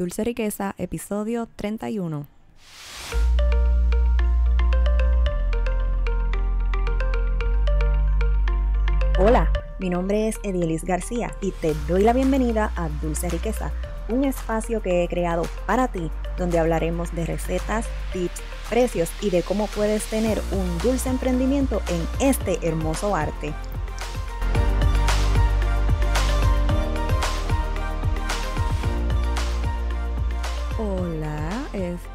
Dulce Riqueza, episodio 31. Hola, mi nombre es Edielis García y te doy la bienvenida a Dulce Riqueza, un espacio que he creado para ti, donde hablaremos de recetas, tips, precios y de cómo puedes tener un dulce emprendimiento en este hermoso arte.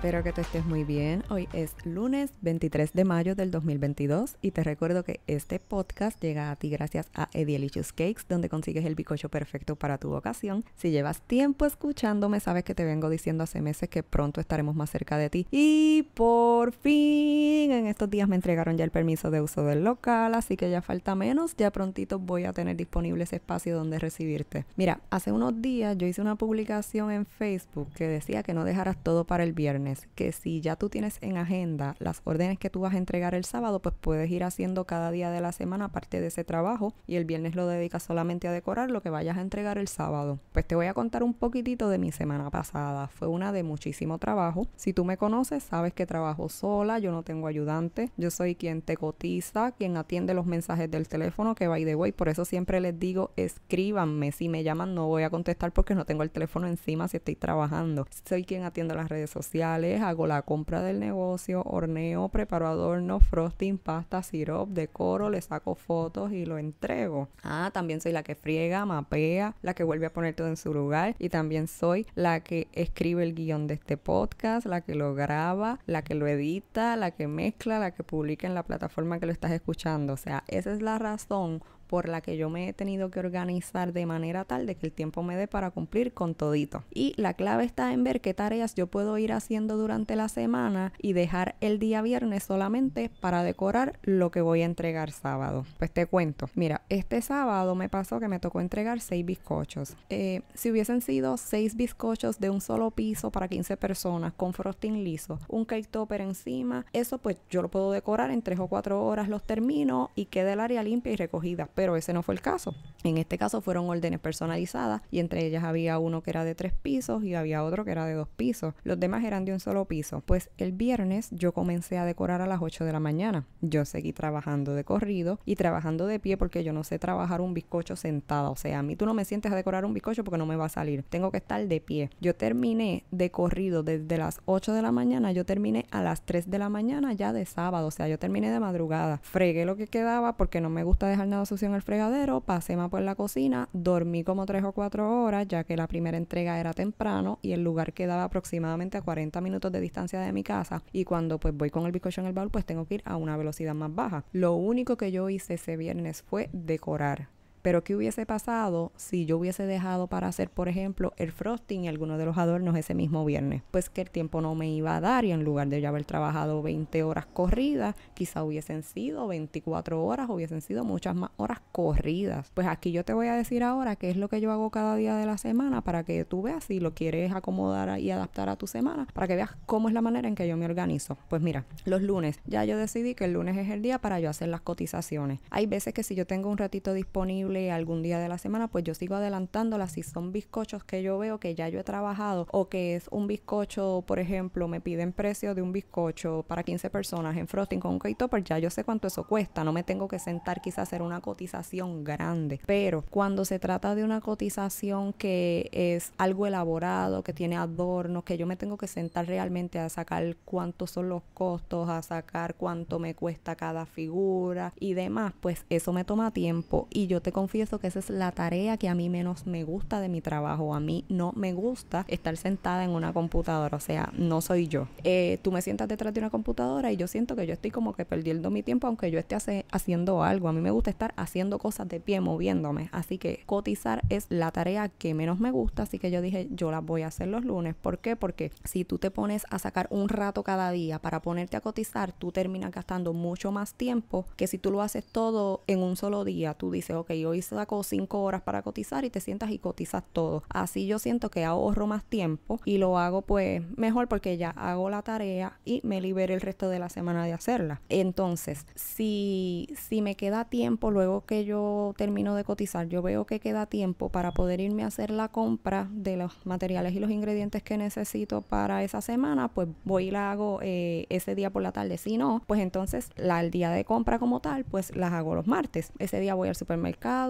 Espero que te estés muy bien. Hoy es lunes 23 de mayo del 2022 y te recuerdo que este podcast llega a ti gracias a Edielicious Cakes, donde consigues el bicocho perfecto para tu ocasión. Si llevas tiempo escuchándome, sabes que te vengo diciendo hace meses que pronto estaremos más cerca de ti. Y por fin, en estos días me entregaron ya el permiso de uso del local, así que ya falta menos. Ya prontito voy a tener disponible ese espacio donde recibirte. Mira, hace unos días yo hice una publicación en Facebook que decía que no dejaras todo para el viernes que si ya tú tienes en agenda las órdenes que tú vas a entregar el sábado, pues puedes ir haciendo cada día de la semana parte de ese trabajo y el viernes lo dedicas solamente a decorar lo que vayas a entregar el sábado. Pues te voy a contar un poquitito de mi semana pasada. Fue una de muchísimo trabajo. Si tú me conoces, sabes que trabajo sola, yo no tengo ayudante, yo soy quien te cotiza, quien atiende los mensajes del teléfono que va y de way. Por eso siempre les digo, escríbanme. Si me llaman, no voy a contestar porque no tengo el teléfono encima si estoy trabajando. Soy quien atiende las redes sociales hago la compra del negocio, horneo, preparo adornos, frosting, pasta, sirop, decoro, le saco fotos y lo entrego. Ah, también soy la que friega, mapea, la que vuelve a poner todo en su lugar y también soy la que escribe el guión de este podcast, la que lo graba, la que lo edita, la que mezcla, la que publica en la plataforma que lo estás escuchando. O sea, esa es la razón por la que yo me he tenido que organizar de manera tal de que el tiempo me dé para cumplir con todito. Y la clave está en ver qué tareas yo puedo ir haciendo durante la semana y dejar el día viernes solamente para decorar lo que voy a entregar sábado. Pues te cuento, mira, este sábado me pasó que me tocó entregar seis bizcochos. Eh, si hubiesen sido seis bizcochos de un solo piso para 15 personas con frosting liso, un cake topper encima, eso pues yo lo puedo decorar en tres o cuatro horas, los termino y queda el área limpia y recogida pero ese no fue el caso. En este caso fueron órdenes personalizadas y entre ellas había uno que era de tres pisos y había otro que era de dos pisos. Los demás eran de un solo piso. Pues el viernes yo comencé a decorar a las 8 de la mañana. Yo seguí trabajando de corrido y trabajando de pie porque yo no sé trabajar un bizcocho sentada. O sea, a mí tú no me sientes a decorar un bizcocho porque no me va a salir. Tengo que estar de pie. Yo terminé de corrido desde las 8 de la mañana. Yo terminé a las 3 de la mañana ya de sábado. O sea, yo terminé de madrugada. Fregué lo que quedaba porque no me gusta dejar nada sucio en el fregadero, pasé más por la cocina, dormí como 3 o 4 horas, ya que la primera entrega era temprano y el lugar quedaba aproximadamente a 40 minutos de distancia de mi casa. Y cuando pues voy con el bizcocho en el baúl, pues tengo que ir a una velocidad más baja. Lo único que yo hice ese viernes fue decorar. Pero ¿qué hubiese pasado si yo hubiese dejado para hacer, por ejemplo, el frosting y alguno de los adornos ese mismo viernes? Pues que el tiempo no me iba a dar y en lugar de yo haber trabajado 20 horas corridas, quizá hubiesen sido 24 horas, hubiesen sido muchas más horas corridas. Pues aquí yo te voy a decir ahora qué es lo que yo hago cada día de la semana para que tú veas si lo quieres acomodar y adaptar a tu semana, para que veas cómo es la manera en que yo me organizo. Pues mira, los lunes, ya yo decidí que el lunes es el día para yo hacer las cotizaciones. Hay veces que si yo tengo un ratito disponible, algún día de la semana, pues yo sigo adelantándola si son bizcochos que yo veo que ya yo he trabajado o que es un bizcocho, por ejemplo, me piden precio de un bizcocho para 15 personas en frosting con un cake topper, ya yo sé cuánto eso cuesta, no me tengo que sentar quizás a hacer una cotización grande, pero cuando se trata de una cotización que es algo elaborado, que tiene adornos, que yo me tengo que sentar realmente a sacar cuántos son los costos, a sacar cuánto me cuesta cada figura y demás, pues eso me toma tiempo y yo te confieso que esa es la tarea que a mí menos me gusta de mi trabajo. A mí no me gusta estar sentada en una computadora, o sea, no soy yo. Eh, tú me sientas detrás de una computadora y yo siento que yo estoy como que perdiendo mi tiempo aunque yo esté haciendo algo. A mí me gusta estar haciendo cosas de pie, moviéndome. Así que cotizar es la tarea que menos me gusta, así que yo dije, yo la voy a hacer los lunes. ¿Por qué? Porque si tú te pones a sacar un rato cada día para ponerte a cotizar, tú terminas gastando mucho más tiempo que si tú lo haces todo en un solo día. Tú dices, ok, hoy hoy saco cinco horas para cotizar y te sientas y cotizas todo. Así yo siento que ahorro más tiempo y lo hago pues mejor porque ya hago la tarea y me libero el resto de la semana de hacerla. Entonces, si, si me queda tiempo luego que yo termino de cotizar, yo veo que queda tiempo para poder irme a hacer la compra de los materiales y los ingredientes que necesito para esa semana, pues voy y la hago eh, ese día por la tarde. Si no, pues entonces la, el día de compra como tal, pues las hago los martes. Ese día voy al supermercado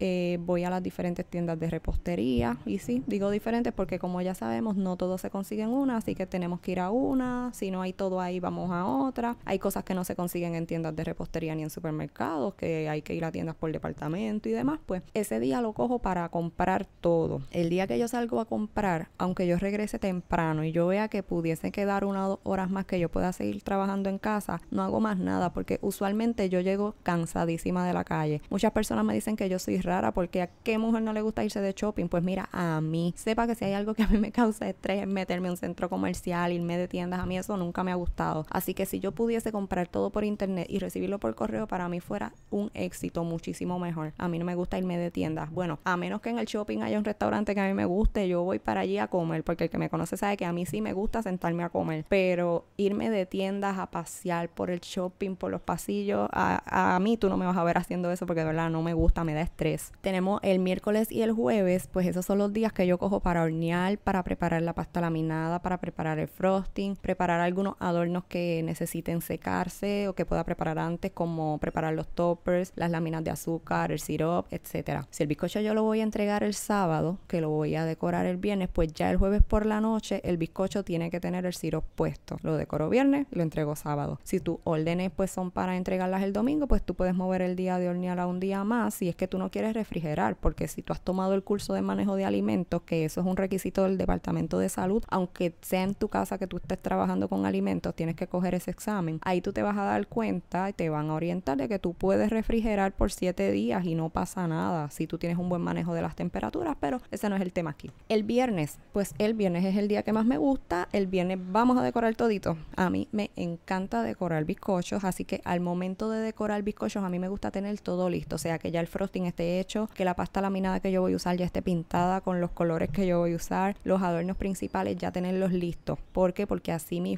eh, voy a las diferentes tiendas de repostería. Y sí, digo diferentes porque como ya sabemos, no todo se consigue en una, así que tenemos que ir a una. Si no hay todo ahí, vamos a otra. Hay cosas que no se consiguen en tiendas de repostería ni en supermercados, que hay que ir a tiendas por departamento y demás. Pues ese día lo cojo para comprar todo. El día que yo salgo a comprar, aunque yo regrese temprano y yo vea que pudiese quedar una o dos horas más que yo pueda seguir trabajando en casa, no hago más nada porque usualmente yo llego cansadísima de la calle. Muchas personas me dicen, que yo soy rara porque a qué mujer no le gusta irse de shopping, pues mira, a mí, sepa que si hay algo que a mí me causa estrés es meterme en un centro comercial, irme de tiendas, a mí eso nunca me ha gustado. Así que si yo pudiese comprar todo por internet y recibirlo por correo, para mí fuera un éxito muchísimo mejor. A mí no me gusta irme de tiendas. Bueno, a menos que en el shopping haya un restaurante que a mí me guste, yo voy para allí a comer, porque el que me conoce sabe que a mí sí me gusta sentarme a comer, pero irme de tiendas a pasear por el shopping, por los pasillos, a, a mí tú no me vas a ver haciendo eso porque de verdad no me gusta me da estrés. Tenemos el miércoles y el jueves, pues esos son los días que yo cojo para hornear, para preparar la pasta laminada, para preparar el frosting, preparar algunos adornos que necesiten secarse o que pueda preparar antes, como preparar los toppers, las láminas de azúcar, el sirop, etc. Si el bizcocho yo lo voy a entregar el sábado, que lo voy a decorar el viernes, pues ya el jueves por la noche el bizcocho tiene que tener el sirop puesto. Lo decoro viernes lo entrego sábado. Si tus órdenes pues son para entregarlas el domingo, pues tú puedes mover el día de hornear a un día más es que tú no quieres refrigerar, porque si tú has tomado el curso de manejo de alimentos, que eso es un requisito del Departamento de Salud, aunque sea en tu casa que tú estés trabajando con alimentos, tienes que coger ese examen. Ahí tú te vas a dar cuenta y te van a orientar de que tú puedes refrigerar por siete días y no pasa nada si tú tienes un buen manejo de las temperaturas, pero ese no es el tema aquí. El viernes, pues el viernes es el día que más me gusta, el viernes vamos a decorar todito. A mí me encanta decorar bizcochos, así que al momento de decorar bizcochos a mí me gusta tener todo listo, o sea que ya el frosting esté hecho, que la pasta laminada que yo voy a usar ya esté pintada con los colores que yo voy a usar, los adornos principales ya tenerlos listos. ¿Por qué? Porque así mi,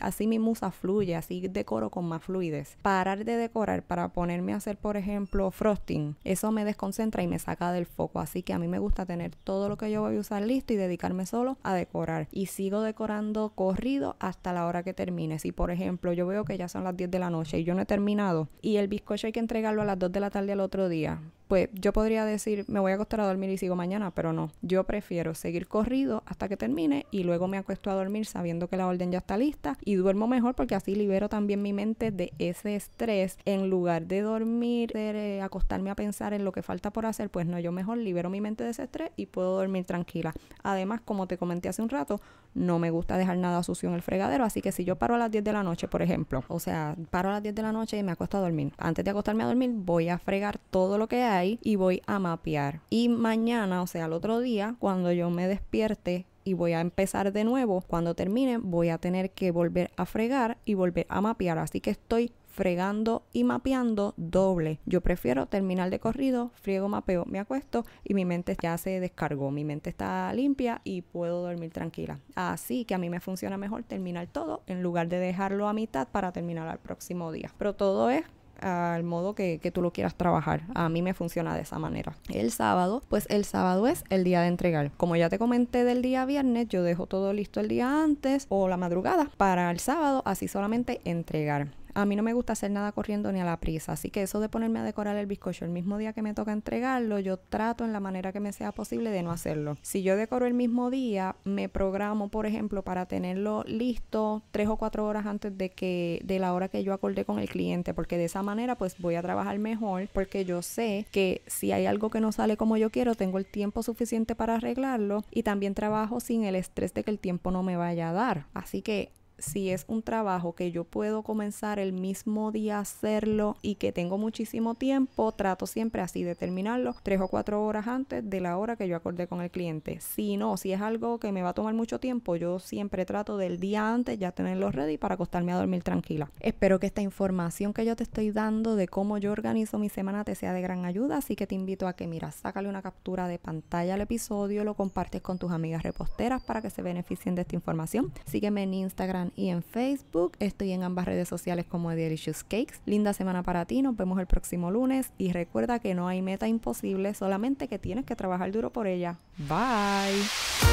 así mi musa fluye, así decoro con más fluidez. Parar de decorar para ponerme a hacer, por ejemplo, frosting, eso me desconcentra y me saca del foco. Así que a mí me gusta tener todo lo que yo voy a usar listo y dedicarme solo a decorar. Y sigo decorando corrido hasta la hora que termine. Si, por ejemplo, yo veo que ya son las 10 de la noche y yo no he terminado y el bizcocho hay que entregarlo a las 2 de la tarde al otro día, Аллилуйя! pues yo podría decir, me voy a acostar a dormir y sigo mañana, pero no, yo prefiero seguir corrido hasta que termine y luego me acuesto a dormir sabiendo que la orden ya está lista y duermo mejor porque así libero también mi mente de ese estrés en lugar de dormir, de acostarme a pensar en lo que falta por hacer, pues no, yo mejor libero mi mente de ese estrés y puedo dormir tranquila. Además, como te comenté hace un rato, no me gusta dejar nada sucio en el fregadero, así que si yo paro a las 10 de la noche, por ejemplo, o sea, paro a las 10 de la noche y me acuesto a dormir, antes de acostarme a dormir voy a fregar todo lo que hay y voy a mapear. Y mañana, o sea, al otro día, cuando yo me despierte, y voy a empezar de nuevo. Cuando termine voy a tener que volver a fregar y volver a mapear. Así que estoy fregando y mapeando doble. Yo prefiero terminar de corrido, friego, mapeo, me acuesto y mi mente ya se descargó, mi mente está limpia y puedo dormir tranquila. Así que a mí me funciona mejor terminar todo en lugar de dejarlo a mitad para terminar al próximo día. Pero todo es al modo que, tú lo quieras trabajar. A mí me funciona de esa manera. El sábado, pues el sábado es el día de entregar. Como ya te comenté del día viernes, yo dejo todo listo el día antes o la madrugada para el sábado, así solamente entregar. A mí no me gusta hacer nada corriendo ni a la prisa, así que eso de ponerme a decorar el bizcocho el mismo día que me toca entregarlo, yo trato en la manera que me sea posible de no hacerlo. Si yo decoro el mismo día, me programo, por ejemplo, para tenerlo listo tres o cuatro horas antes de que de la hora que yo acordé con el cliente, porque de esa manera pues voy a trabajar mejor, porque yo sé que si hay algo que no sale como yo quiero, tengo el tiempo suficiente para arreglarlo y también trabajo sin el estrés de que el tiempo no me vaya a dar. Así que si es un trabajo que yo puedo comenzar el mismo día a hacerlo y que tengo muchísimo tiempo, trato siempre así de terminarlo tres o cuatro horas antes de la hora que yo acordé con el cliente. Si no, si es algo que me va a tomar mucho tiempo, yo siempre trato del día antes ya tenerlo ready para acostarme a dormir tranquila. Espero que esta información que yo te estoy dando de cómo yo organizo mi semana te sea de gran ayuda, así que te invito a que mira, sácale una captura de pantalla al episodio, lo compartes con tus amigas reposteras para que se beneficien de esta información. Sígueme en Instagram y en Facebook. Estoy en ambas redes sociales como Delicious Cakes. Linda semana para ti, nos vemos el próximo lunes y recuerda que no hay meta imposible, solamente que tienes que trabajar duro por ella. Bye.